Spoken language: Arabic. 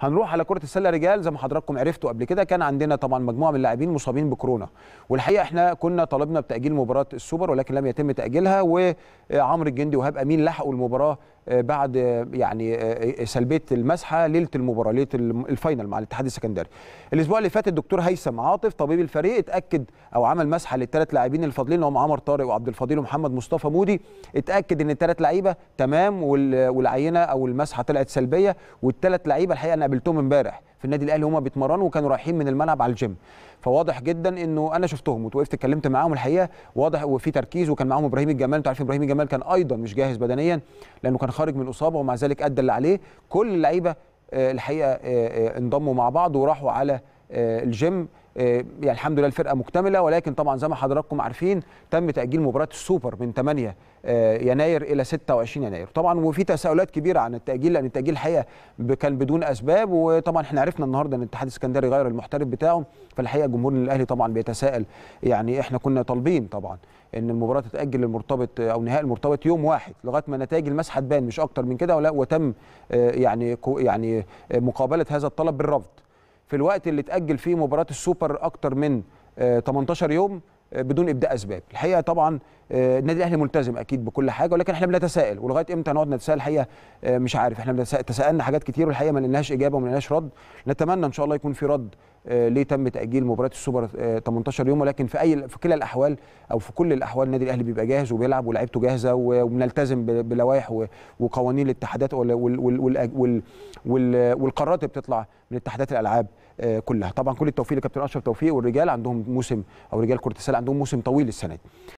هنروح على كره السله رجال زي ما حضراتكم عرفتوا قبل كده كان عندنا طبعا مجموعه من اللاعبين مصابين بكورونا والحقيقه احنا كنا طالبنا بتاجيل مباراه السوبر ولكن لم يتم تاجيلها وعمرو الجندي وهاب امين لحقوا المباراه آه، بعد آه، يعني آه، سلبيه المسحه ليله المباراه ليله الفاينل مع الاتحاد السكندري الاسبوع اللي فات الدكتور هيثم عاطف طبيب الفريق اتاكد او عمل مسحه للثلاث لاعبين الفاضلين اللي هم عمر طارق وعبد الفضيل ومحمد مصطفى مودي اتاكد ان الثلاث لعيبه تمام والعينه او المسحه طلعت سلبيه والثلاث لعيبه الحقيقه قابلتهم امبارح في النادي الاهلي هما بيتمرنوا وكانوا رايحين من الملعب على الجيم فواضح جدا انه انا شفتهم وتوقفت اتكلمت معاهم الحقيقه واضح وفي تركيز وكان معاهم ابراهيم الجمال انتوا عارفين ابراهيم الجمال كان ايضا مش جاهز بدنيا لانه كان خارج من اصابه ومع ذلك ادى اللي عليه كل اللعيبه آه، الحقيقه آه، آه، انضموا مع بعض وراحوا على آه، الجيم آه، يعني الحمد لله الفرقه مكتمله ولكن طبعا زي ما حضراتكم عارفين تم تاجيل مباراه السوبر من 8 آه، يناير الى 26 يناير طبعا وفي تساؤلات كبيره عن التاجيل لان التاجيل الحقيقه كان بدون اسباب وطبعا احنا عرفنا النهارده ان الاتحاد الاسكندري غير المحترف بتاعه فالحقيقه جمهور الاهلي طبعا بيتساءل يعني احنا كنا طالبين طبعا ان المباراه تتاجل المرتبط او نهائي المرتبط يوم واحد لغايه ما نتائج المسحه تبان مش اكتر من كده ولا وتم يعني يعني مقابله هذا الطلب بالرفض في الوقت اللي اتاجل فيه مباراه السوبر اكتر من 18 آه، يوم بدون ابداء اسباب الحقيقه طبعا آه، النادي الاهلي ملتزم اكيد بكل حاجه ولكن احنا بنتساءل ولغايه امتى هنقعد نتساءل الحقيقه آه، مش عارف احنا تساءلنا حاجات كتير والحقيقه ما لقيناش اجابه وما لقيناش رد نتمنى ان شاء الله يكون في رد آه، ليه تم تاجيل مباراه السوبر 18 يوم ولكن في اي في كلا الاحوال او في كل الاحوال النادي الاهلي بيبقى جاهز وبيلعب ولاعيبته جاهزه وبنلتزم بلوائح وقوانين الاتحادات والقرارات اللي بتطلع من اتحادات الالعاب كلها طبعا كل التوفيق لكابتن اشرف توفيق والرجال عندهم موسم او رجال كره السله عندهم موسم طويل السنه دي